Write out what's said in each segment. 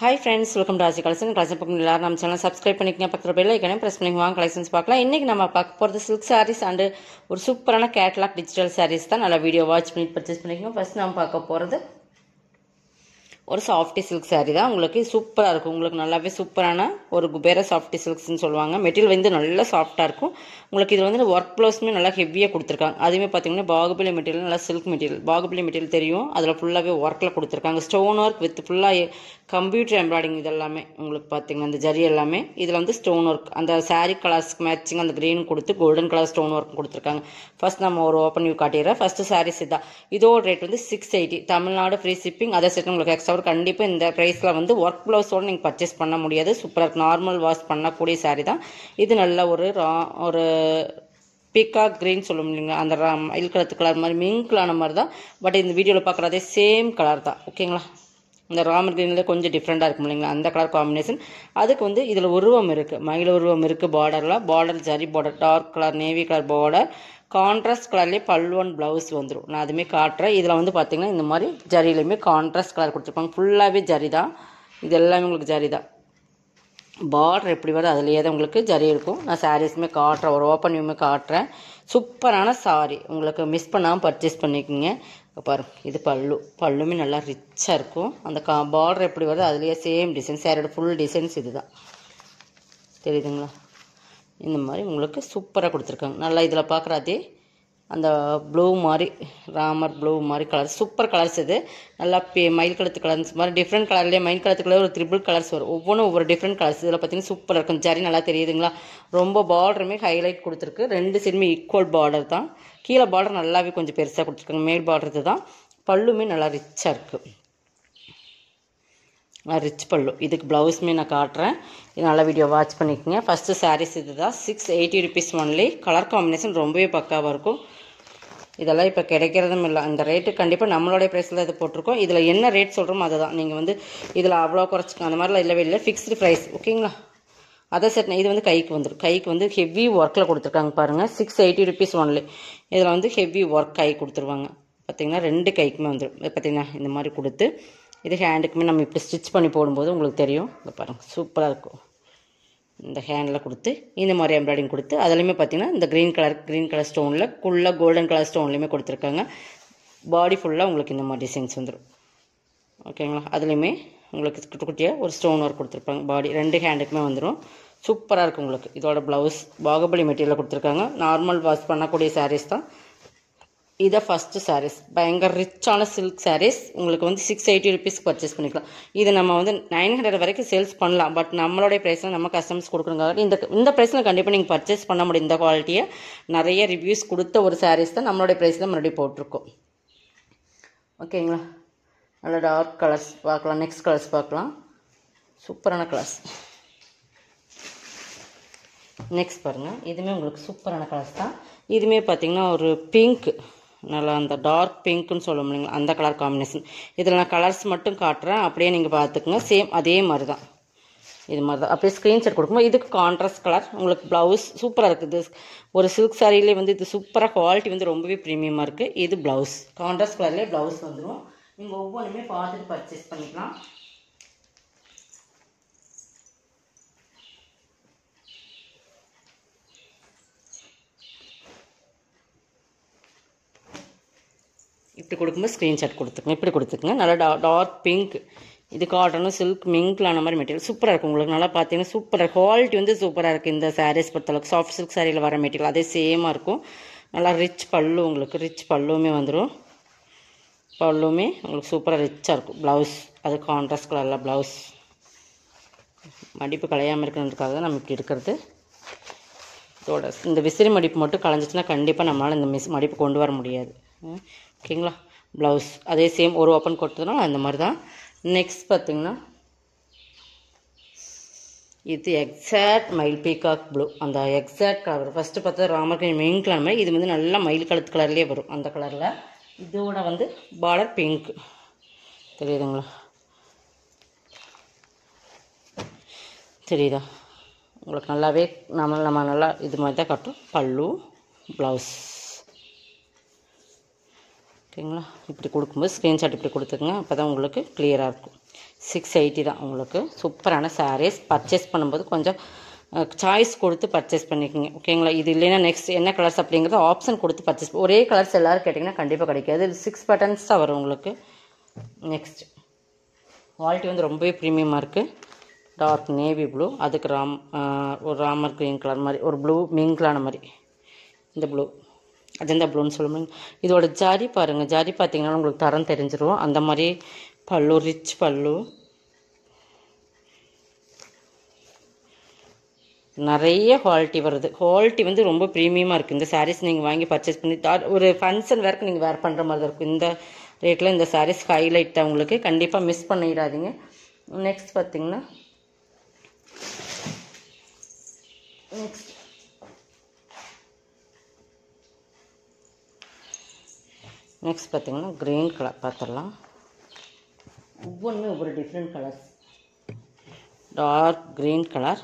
high friends welcome Raji collection collection பக்கம் எல்லாரும் நம்ம சேனல் சப்ஸ்கிரைப் பண்ணிக்கங்க பக்கத்தில் பெல் ஐக்கனே ப்ரெஸ் பண்ணிங்க வாங்க கலெக்ஷன்ஸ் பார்க்கலாம் இன்றைக்கி நம்ம பார்க்க போகிறது சில்க் சாரீஸ் அண்டு ஒரு சூப்பரான கேட்லாக் டிஜிட்டல் சாரீஸ் தான் நல்லா வீடியோ வாட்ச் பண்ணி பர்ச்சேஸ் பண்ணிக்கோங்க ஃபஸ்ட் நம்ம பார்க்க போகிறது ஒரு சாஃப்டி சில்க் சாரீ தான் உங்களுக்கு சூப்பராக இருக்கும் உங்களுக்கு நல்லாவே சூப்பரான ஒரு குபேர சாஃப்டி சில்க்ஸ்னு சொல்லுவாங்க மெட்டீரியல் வந்து நல்லா சாஃப்டாக இருக்கும் உங்களுக்கு இது வந்து ஒர்க் ப்ளவுஸுமே நல்லா ஹெவியாக கொடுத்துருக்காங்க அதுவுமே பார்த்தீங்கன்னா பாகுபலி மெட்டீரியல் நல்லா சில்க் மெட்டீரியல் பாகுபலி மெட்டீரியல் தெரியும் அதில் ஃபுல்லாகவே ஒர்க்கில் கொடுத்துருக்காங்க ஸ்டோன் ஒர்க் வித் ஃபுல்லாக கம்ப்யூட்டர் எம்ப்ராய்டிங் இதெல்லாமே உங்களுக்கு பார்த்தீங்கன்னா அந்த ஜரி எல்லாமே இதில் வந்து ஸ்டோன் ஒர்க் அந்த சாரீ கலர்ஸ்க்கு மேட்சிங் அந்த க்ரீன் கொடுத்து கோல்டன் கலர் ஸ்டோன் ஒர்க் கொடுத்துருக்காங்க ஃபஸ்ட் நம்ம ஒரு ஓப்பன் வியூ காட்டிடுறேன் ஃபஸ்ட்டு சாரீஸ் இதான் இதோட ரேட் வந்து six eighty Tamil Nadu free shipping அதே சேர்த்து உங்களுக்கு எக்ஸ்ட்ரா அவர் கண்டிப்பாக இந்த ப்ரைஸில் வந்து ஒர்க் ப்ளவுஸோடு நீங்கள் பர்ச்சேஸ் பண்ண முடியாது சூப்பராக இருக்குது நார்மல் வாஷ் பண்ணக்கூடிய சாரீ தான் இது நல்ல ஒரு ரா ஒரு பிக்காக் க்ரீன் சொல்ல முடியுங்க அந்த கலத்து கலர் மாதிரி மிங்கிளான மாதிரி தான் பட் இந்த வீடியோவில் பார்க்குறதே சேம் கலர் தான் ஓகேங்களா இந்த ராமர் க்ரீனில் கொஞ்சம் டிஃப்ரெண்ட்டாக இருக்கும் இல்லைங்களா அந்த கலர் காம்பினேஷன் அதுக்கு வந்து இதில் உருவம் இருக்குது மயில் உருவம் இருக்குது பார்டரில் border zari border dark colour navy colour border contrast கலர்லேயே பல்லுவன் ப்ளவுஸ் வந்துடும் நான் அதுவுமே காட்டுறேன் இதில் வந்து பார்த்திங்கன்னா இந்த மாதிரி ஜரிலையுமே கான்ட்ராஸ்ட் கலர் கொடுத்துருப்பாங்க ஃபுல்லாகவே ஜரி தான் இது எல்லாமே உங்களுக்கு ஜரி தான் பார்டர் எப்படி வருது அதுலேயே தான் உங்களுக்கு ஜரி இருக்கும் நான் சாரீஸுமே காட்டுறேன் ஒரு ஓப்பன் வியூமே காட்டுறேன் சூப்பரான சாரி உங்களுக்கு மிஸ் பண்ணாமல் பர்ச்சேஸ் பண்ணிக்கோங்க பாரு இது பல்லு பல்லுமே நல்லா ரிச்சாக இருக்கும் அந்த கா பார்டர் எப்படி வருது அதுலேயே சேம் டிசைன் சாரியோட ஃபுல் டிசைன்ஸ் இது தான் தெரியுதுங்களா இந்த மாதிரி உங்களுக்கு சூப்பராக கொடுத்துருக்காங்க நல்லா இதில் பார்க்குறாதே அந்த ப்ளூ மாதிரி ராமர் ப்ளூ மாதிரி கலர் சூப்பர் கலர்ஸ் இது நல்லா பே மயில் கலத்து கலர்ஸ் மாதிரி டிஃப்ரெண்ட் கலர்லேயே மயில் கலத்துக்குள்ளே ஒரு த்ரிபிள் கலர்ஸ் வரும் ஒவ்வொன்றும் ஒவ்வொரு டிஃப்ரெண்ட் கலர்ஸ் இதில் பார்த்தீங்கன்னா சூப்பராக இருக்கும் ஜரி நல்லா தெரியுதுங்களா ரொம்ப பார்டருமே ஹைலைட் கொடுத்துருக்கு ரெண்டு சைடுமே ஈக்குவல் பார்டர் தான் கீழே பார்டர் நல்லாவே கொஞ்சம் பெருசாக கொடுத்துருக்காங்க மேல் பார்டர் தான் பல்லுமே நல்லா ரிச்சாக இருக்குது ரிச் பல்லு இதுக்கு ப்ளவுஸுமே நான் காட்டுறேன் இது நல்ல வீடியோ வாட்ச் பண்ணிக்கோங்க ஃபஸ்ட்டு சாரீஸ் இது தான் six eighty rupees only colour combination ரொம்பவே பக்காவாக இருக்கும் இதெல்லாம் இப்போ கிடைக்கிறதும் இல்லை அந்த ரேட்டு கண்டிப்பாக நம்மளுடைய ப்ரைஸில் இது போட்டிருக்கோம் இதில் என்ன ரேட் சொல்கிறோமோ அதுதான் தான் நீங்கள் வந்து இதில் அவ்வளோ குறைச்சிக்க அந்த மாதிரிலாம் இல்லவே இல்லை ஃபிக்ஸ்டு ப்ரைஸ் ஓகேங்களா அதை செட் இது வந்து கைக்கு வந்துடும் கைக்கு வந்து ஹெவி ஒர்க்கில் கொடுத்துருக்காங்க பாருங்கள் சிக்ஸ் எயிட்டி ருபீஸ் ஒன்லி இதில் வந்து ஹெவி ஒர்க் கை கொடுத்துருவாங்க பார்த்தீங்கன்னா ரெண்டு கைக்குமே வந்துடும் பார்த்தீங்கன்னா இந்த மாதிரி கொடுத்து இது ஹேண்டுக்குமே நம்ம இப்படி ஸ்டிச் பண்ணி போடும்போது உங்களுக்கு தெரியும் இதை பாருங்கள் சூப்பராக இருக்கும் இந்த ஹேண்டில் கொடுத்து இந்த மாதிரி எம்ப்ராய்டிங் கொடுத்து அதுலேயுமே பார்த்திங்கன்னா இந்த க்ரீன் கலர் க்ரீன் கலர் ஸ்டோனில் ஃபுல்லாக கோல்டன் கலர் ஸ்டோன்லேயுமே கொடுத்துருக்காங்க பாடி ஃபுல்லாக உங்களுக்கு இந்த மாதிரி டிசைன்ஸ் வந்துடும் ஓகேங்களா அதுலேயுமே உங்களுக்கு குட்டி குட்டியாக ஒரு ஸ்டோன் ஒர்க் கொடுத்துருப்பாங்க பாடி ரெண்டு ஹேண்டுக்குமே வந்துடும் சூப்பராக இருக்கும் உங்களுக்கு இதோட ப்ளவுஸ் பாகுபலி மெட்டீரியல் கொடுத்துருக்காங்க நார்மல் வாஷ் பண்ணக்கூடிய சாரீஸ் தான் இதை ஃபஸ்ட்டு சாரீஸ் பயங்கர ரிச்சான சில்க் சாரீஸ் உங்களுக்கு வந்து சிக்ஸ் எயிட்டி ருபீஸ்க்கு பர்ச்சேஸ் பண்ணிக்கலாம் இது நம்ம வந்து நைன் ஹண்ட்ரட் வரைக்கும் சேல்ஸ் பண்ணலாம் பட் நம்மளுடைய ப்ரைஸில் நம்ம கஸ்டமர்ஸ் கொடுக்குறோங்க இந்த இந்த ப்ரைஸில் கண்டிப்பாக நீங்கள் பர்ச்சேஸ் பண்ண முடியும் இந்த குவாலிட்டியை நிறைய ரிவ்யூஸ் கொடுத்த ஒரு சாரீஸ் தான் நம்மளுடைய ப்ரைஸில் மறுபடியும் போட்டிருக்கோம் ஓகேங்களா நல்ல டார்க் கலர்ஸ் பார்க்கலாம் நெக்ஸ்ட் கலர்ஸ் பார்க்கலாம் சூப்பரான கலர்ஸ் நெக்ஸ்ட் பாருங்கள் இதுவுமே உங்களுக்கு சூப்பரான கலர்ஸ் தான் இதுவுமே பார்த்தீங்கன்னா ஒரு பிங்க் நல்லா அந்த டார்க் பிங்க்குன்னு சொல்ல முடியுங்களா அந்த கலர் காம்பினேஷன் இதில் நான் கலர்ஸ் மட்டும் காட்டுறேன் அப்படியே நீங்கள் பார்த்துக்குங்க சேம் அதே மாதிரி தான் இது மாதிரி தான் அப்படியே ஸ்க்ரீன்ஷாட் கொடுக்கும்போது இதுக்கு கான்ட்ராஸ்ட் கலர் உங்களுக்கு ப்ளவுஸ் சூப்பராக இருக்குது ஒரு சில்க் சாரிலே வந்து இது சூப்பராக குவாலிட்டி வந்து ரொம்பவே ப்ரீமியமாக இருக்குது இது ப்ளவுஸ் கான்ட்ராஸ்ட் கலர்லேயே ப்ளவுஸ் வந்துடும் நீங்கள் ஒவ்வொன்றுமே பார்த்துட்டு பர்ச்சேஸ் பண்ணிக்கலாம் இப்படி கொடுக்கும்போது ஸ்க்ரீன்ஷாட் கொடுத்துக்கங்க இப்படி கொடுத்துக்கங்க நல்லா டா டார்க் பிங்க் இது காட்டனும் சில்க் மிங்க்லான மாதிரி மெட்டீரியல் சூப்பராக இருக்கும் உங்களுக்கு நல்லா பார்த்தீங்கன்னா சூப்பராக குவாலிட்டி வந்து சூப்பராக இருக்குது இந்த சாரீஸ் பொறுத்தளவுக்கு சாஃப்ட் சில்க் சாரியில் வர மெட்டீரியல் அதே சேமாக இருக்கும் நல்லா ரிச் பல்லு உங்களுக்கு ரிச் பல்லுமே வந்துடும் பல்லுமே உங்களுக்கு சூப்பராக ரிச்சாக இருக்கும் ப்ளவுஸ் அது கான்ட்ராஸ்ட் கலரில் ப்ளவுஸ் மடிப்பு கலையாமல் இருக்கணுன்றதுக்காக தான் நம்ம இப்படி இருக்கிறது இதோட இந்த விசிறி மடிப்பு மட்டும் கலைஞ்சிச்சின்னா கண்டிப்பாக நம்மளால் இந்த மிஸ் மடிப்பு கொண்டு வர முடியாது ஓகேங்களா ப்ளவுஸ் அதே சேம் ஒரு ஓப்பன் கொடுத்ததுனால அந்த மாதிரி தான் நெக்ஸ்ட் பார்த்திங்கன்னா இது எக்ஸாக்ட் மயில் பீகாக் ப்ளூ அந்த எக்ஸாக்ட் கலர் ஃபஸ்ட்டு பார்த்தா ராமர்கிரி மெயின் கலர் மாதிரி இது வந்து நல்லா மயில் கழுத்து கலர்லேயே வரும் அந்த கலரில் இதோட வந்து பார்டர் பிங்க் தெரியுதுங்களா தெரியுதா உங்களுக்கு நல்லாவே நம்ம நம்ம நல்லா இது மாதிரி தான் கட்டும் பல்லு ப்ளவுஸ் சரிங்களா இப்படி கொடுக்கும்போது ஸ்க்ரீன்ஷாட் இப்படி கொடுத்துருங்க அப்போ தான் உங்களுக்கு கிளியராக இருக்கும் சிக்ஸ் எயிட்டி தான் உங்களுக்கு சூப்பரான சாரீஸ் பர்ச்சேஸ் பண்ணும்போது கொஞ்சம் சாய்ஸ் கொடுத்து பர்ச்சேஸ் பண்ணிக்கோங்க ஓகேங்களா இது இல்லைன்னா நெக்ஸ்ட் என்ன கலர்ஸ் அப்படிங்கிறது ஆப்ஷன் கொடுத்து பர்ச்சேஸ் ஒரே கலர்ஸ் எல்லோரும் கேட்டிங்கன்னா கண்டிப்பாக கிடைக்காது இது சிக்ஸ் பட்டன்ஸ் தான் வரும் உங்களுக்கு நெக்ஸ்ட் குவாலிட்டி வந்து ரொம்பவே ப்ரீமியமாக இருக்குது டார்க் நேவி ப்ளூ அதுக்கு ராம் ஒரு ராமர் க்ரீன் கலர் மாதிரி ஒரு ப்ளூ மிங்க்லான மாதிரி இந்த ப்ளூ அஜந்தா ப்ளூன்னு சொல்ல முடியும் இதோட ஜாரி பாருங்கள் ஜாரி பார்த்தீங்கன்னா உங்களுக்கு தரம் தெரிஞ்சிடும் அந்த மாதிரி பல்லு ரிச் பல்லு நிறைய குவாலிட்டி வருது குவாலிட்டி வந்து ரொம்ப ப்ரீமியமாக இருக்குது இந்த சாரீஸ் நீங்கள் வாங்கி பர்ச்சேஸ் பண்ணி ஒரு ஃபங்க்ஷன் வேறு நீங்கள் வேர் பண்ணுற மாதிரி இருக்கும் இந்த ரேட்டில் இந்த சாரீஸ் ஹைலைட் தான் உங்களுக்கு கண்டிப்பாக மிஸ் பண்ணிடாதீங்க நெக்ஸ்ட் பார்த்தீங்கன்னா நெக்ஸ்ட் நெக்ஸ்ட் பார்த்திங்கன்னா க்ரீன் கலர் பார்த்துடலாம் ஒவ்வொன்றும் ஒவ்வொரு different colours dark green colour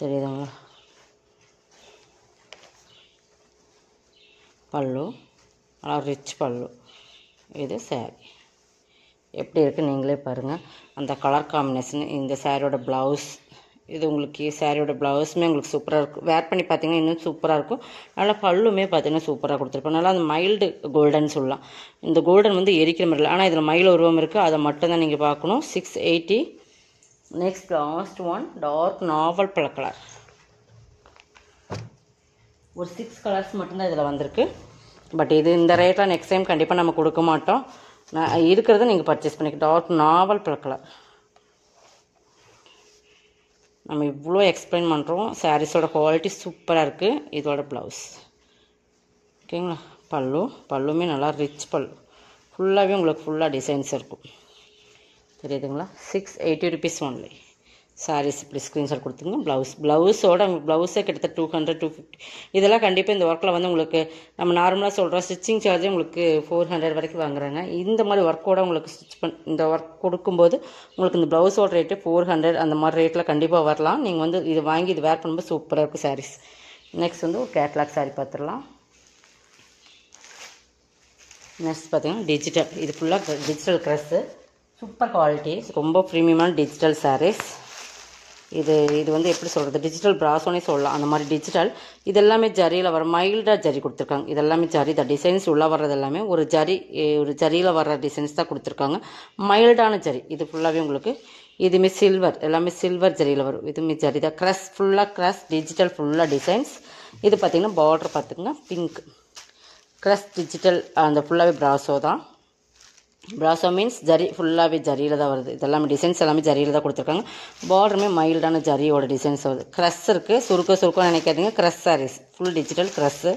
தெரியுதுங்களா பல்லு நல்லா ரிச் பல்லு இது சேரீ எப்படி இருக்குது நீங்களே பாருங்கள் அந்த கலர் காம்பினேஷன் இந்த சேரீயோட ப்ளவுஸ் இது உங்களுக்கு சாரியோட ப்ளவுஸுமே உங்களுக்கு சூப்பராக இருக்கும் வேர் பண்ணி பார்த்தீங்கன்னா இன்னும் சூப்பராக இருக்கும் நல்லா பல்லுமே பார்த்தீங்கன்னா சூப்பராக கொடுத்துருப்போம் நல்லா அந்த மைல்டு கோல்டன் சொல்லலாம் இந்த கோல்டன் வந்து எரிக்கிற மாதிரி இல்லை ஆனால் இதில் மயில் உருவம் இருக்குது அதை மட்டும் தான் நீங்கள் பார்க்கணும் six eighty next last one dark நாவல் பழக்கலர் கலர் ஒரு சிக்ஸ் கலர்ஸ் மட்டும்தான் இதில் வந்திருக்கு பட் இது இந்த ரேட்டில் நெக்ஸ்ட் டைம் கண்டிப்பாக நம்ம கொடுக்க மாட்டோம் நான் இருக்கிறத நீங்கள் பர்ச்சேஸ் பண்ணிக்க டார்க் நாவல் பழக்கலர் கலர் நம்ம இவ்வளோ எக்ஸ்பிளைன் பண்ணுறோம் சாரீஸோட குவாலிட்டி சூப்பராக இருக்குது இதோட ப்ளவுஸ் ஓகேங்களா பல்லு பல்லுமே நல்லா ரிச் பல்லு ஃபுல்லாகவே உங்களுக்கு ஃபுல்லாக டிசைன்ஸ் இருக்கும் தெரியுதுங்களா six eighty rupees only saris இப்படி ஸ்க்ரீன்ஷாட் கொடுத்துங்க ப்ளவுஸ் ப்ளவுஸோட உங்களுக்கு ப்ளவுஸே கிட்டத்தட்ட டூ ஹண்ட்ரட் டூ ஃபிஃப்டி இதெல்லாம் கண்டிப்பாக இந்த ஒர்க்கில் வந்து உங்களுக்கு நம்ம நார்மலாக சொல்கிறோம் ஸ்டிச்சிங் சார்ஜே உங்களுக்கு ஃபோர் ஹண்ட்ரட் வரைக்கும் வாங்குறாங்க இந்த மாதிரி ஒர்க்கோட உங்களுக்கு ஸ்டிச் பண் இந்த ஒர்க் கொடுக்கும்போது உங்களுக்கு இந்த ப்ளவுஸோட ரேட்டு ஃபோர் ஹண்ட்ரட் அந்த மாதிரி ரேட்டில் கண்டிப்பாக வரலாம் நீங்கள் வந்து இது வாங்கி இது வேர் பண்ணும்போது சூப்பராக இருக்கும் சாரீஸ் நெக்ஸ்ட் வந்து ஒரு கேட்லாக் சாரீ பார்த்துடலாம் நெக்ஸ்ட் பார்த்தீங்கன்னா டிஜிட்டல் இது ஃபுல்லாக டிஜிட்டல் க்ரெஸ்ஸு சூப்பர் குவாலிட்டி ரொம்ப ப்ரீமியமான டிஜிட்டல் சாரீஸ் இது இது வந்து எப்படி சொல்கிறது டிஜிட்டல் ப்ராஸோனே சொல்லலாம் அந்த மாதிரி டிஜிட்டல் இது எல்லாமே ஜரியில் வர மைல்டாக ஜரி கொடுத்துருக்காங்க இது எல்லாமே ஜரி தான் டிசைன்ஸ் உள்ளே வர்றது எல்லாமே ஒரு ஜரி ஒரு ஜரியில் வர்ற டிசைன்ஸ் தான் கொடுத்துருக்காங்க மைல்டான ஜரி இது ஃபுல்லாகவே உங்களுக்கு இதுமே சில்வர் எல்லாமே சில்வர் ஜரியில் வரும் இதுவுமே ஜரி தான் க்ரஸ் ஃபுல்லாக க்ரஸ் டிஜிட்டல் ஃபுல்லாக டிசைன்ஸ் இது பார்த்திங்கன்னா பார்டர் பார்த்துக்கோங்க பிங்க் க்ரஸ் டிஜிட்டல் அந்த ஃபுல்லாகவே ப்ராஸோ தான் ப்ராசோ மீன்ஸ் ஜரி ஃபுல்லாகவே ஜரியில் தான் வருது இதெல்லாமே டிசைன்ஸ் எல்லாமே ஜரியில் தான் கொடுத்துருக்காங்க பார்டருமே மைல்டான ஜரியோட டிசைன்ஸ் வருது க்ரஸ் இருக்குது சுருக்க சுருக்கம் நினைக்காதீங்க crush saris full digital crush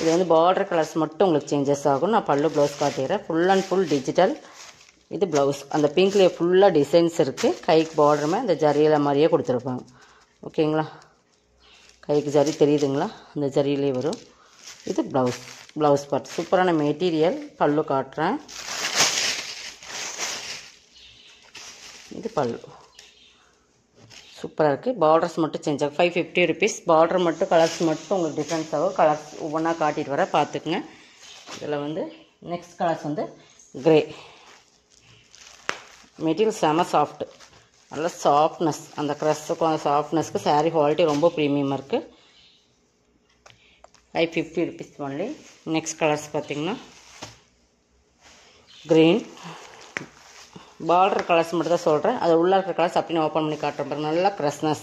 இது வந்து பார்டர் கலர்ஸ் மட்டும் உங்களுக்கு சேஞ்சஸ் ஆகும் நான் பல்லு ப்ளவுஸ் காட்டிடுறேன் ஃபுல் அண்ட் ஃபுல் டிஜிட்டல் இது ப்ளவுஸ் அந்த பிங்க்லேயே ஃபுல்லாக டிசைன்ஸ் இருக்குது கைக்கு பார்டருமே அந்த ஜரியில் மாதிரியே கொடுத்துருப்பாங்க ஓகேங்களா கைக்கு ஜரி தெரியுதுங்களா அந்த ஜரியிலே வரும் இது ப்ளவுஸ் ப்ளவுஸ் பார்ட் சூப்பரான மெட்டீரியல் பல்லு காட்டுறேன் இது பல்லு சூப்பராக இருக்குது பார்டர்ஸ் மட்டும் சேஞ்ச் ஆகும் ஃபைவ் ஃபிஃப்டி ருபீஸ் பார்டர் மட்டும் கலர்ஸ் மட்டும் உங்களுக்கு டிஃப்ரென்ஸ் ஆகும் கலர்ஸ் ஒவ்வொன்றா காட்டிட்டு வர பார்த்துக்குங்க இதில் வந்து நெக்ஸ்ட் கலர்ஸ் வந்து க்ரே மெட்டீரியல் செம சாஃப்ட்டு நல்ல சாஃப்ட்னஸ் அந்த க்ரெஸ்ஸுக்கும் அந்த சாஃப்ட்னஸ்க்கு சாரீ குவாலிட்டி ரொம்ப ப்ரீமியமாக இருக்குது five fifty rupees only next colours பார்த்திங்கன்னா க்ரீன் பார்டர் கலர்ஸ் மட்டும் தான் சொல்கிறேன் அது உள்ளே இருக்கிற கலர்ஸ் அப்படியே ஓப்பன் பண்ணி காட்டுறேன் பாருங்க நல்லா க்ரஸ்னஸ்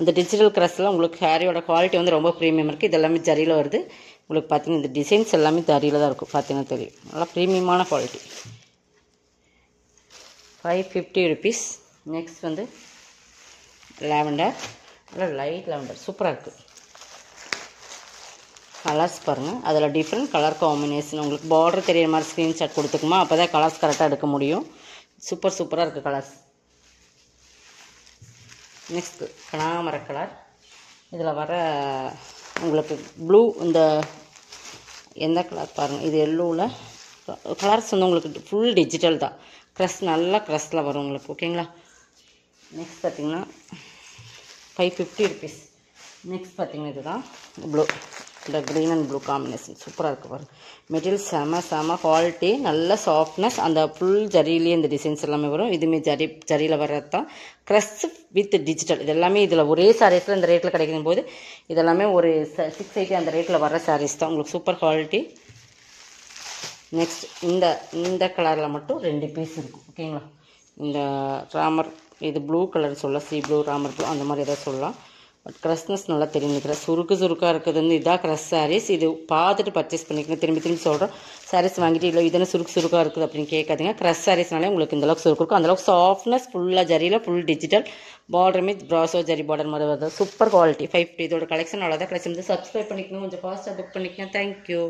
அந்த டிஜிட்டல் க்ரஸ்லாம் உங்களுக்கு ஹேரியோட குவாலிட்டி வந்து ரொம்ப ப்ரீமியம் இருக்குது இது எல்லாமே ஜரியில் வருது உங்களுக்கு பார்த்தீங்கன்னா இந்த டிசைன்ஸ் எல்லாமே தரியில் தான் இருக்கும் பார்த்தீங்கன்னா தெரியும் நல்லா ப்ரீமியமான quality five fifty rupees next வந்து லேவண்டர் நல்லா லைட் லேவண்டர் சூப்பராக இருக்குது கலர்ஸ் பாருங்கள் அதில் டிஃப்ரெண்ட் கலர் காம்பினேஷன் உங்களுக்கு பார்டர் தெரியிற மாதிரி ஸ்க்ரீன்ஷாட் கொடுத்துக்குமா அப்போ தான் கலர்ஸ் கரெக்டாக எடுக்க முடியும் சூப்பர் சூப்பராக இருக்குது கலர்ஸ் நெக்ஸ்ட் கனாமர கலர் இதில் வர உங்களுக்கு ப்ளூ இந்த எந்த கலர் பாருங்கள் இது எல்லோவில் கலர்ஸ் வந்து உங்களுக்கு ஃபுல் டிஜிட்டல் தான் க்ரஸ் நல்லா க்ரஸில் வரும் உங்களுக்கு ஓகேங்களா நெக்ஸ்ட் பார்த்திங்கன்னா ஃபைவ் ஃபிஃப்டி ருபீஸ் நெக்ஸ்ட் பார்த்திங்கன்னா இதுதான் ப்ளூ இந்த க்ரீன் அண்ட் ப்ளூ காம்பினேஷன் சூப்பராக இருக்குது பாருங்க மெட்டீரியல் செம செம குவாலிட்டி நல்ல சாஃப்ட்னஸ் அந்த ஃபுல் ஜரியிலேயே இந்த டிசைன்ஸ் எல்லாமே வரும் இதுவுமே ஜரி ஜரியில் வர்றது தான் க்ரஸ் வித் டிஜிட்டல் இதெல்லாமே இதில் ஒரே சாரீஸில் இந்த ரேட்டில் கிடைக்கும் போது இதெல்லாமே ஒரு சிக்ஸ் எயிட்டி அந்த ரேட்டில் வர சாரீஸ் தான் உங்களுக்கு சூப்பர் குவாலிட்டி நெக்ஸ்ட் இந்த இந்த கலரில் மட்டும் ரெண்டு பீஸ் இருக்கும் ஓகேங்களா இந்த ராமர் இது ப்ளூ கலர் சொல்லலாம் சி ப்ளூ ராமர் ப்ளூ அந்த மாதிரி எதாவது சொல்லலாம் பட் க்ரஸ்னஸ் நல்லா தெரிஞ்சுக்கிற சுருக்கு சுருக்காக இருக்கிறது வந்து இதான் க்ரஸ் சாரீஸ் இது பார்த்துட்டு பர்ச்சேஸ் பண்ணிக்கணும் திரும்பி திரும்பி சொல்கிறோம் சாரீஸ் வாங்கிட்டு இல்லை இதெல்லாம் சுருக்கு சுருக்காக இருக்குது அப்படின்னு கேட்காதுங்க க்ரஸ் சாரீஸ்னாலே உங்களுக்கு இந்தளவுக்கு சுருக்கு இருக்கும் அந்தளவுக்கு சாஃப்ட்னஸ் ஃபுல்லாக ஜரியில் ஃபுல் டிஜிட்டல் பார்டர் மீத் ப்ராசோ ஜரி பார்டர் மாதிரி வருது சூப்பர் குவாலிட்டி ஃபைவ் இதோட கலெக்ஷன் நல்லா அவ்வளோதான் கிடச்சிருந்து சப்ஸ்கிரைப் பண்ணிக்கணும் கொஞ்சம் ஃபாஸ்ட்டாக புக் பண்ணிக்கணும் தேங்க்யூ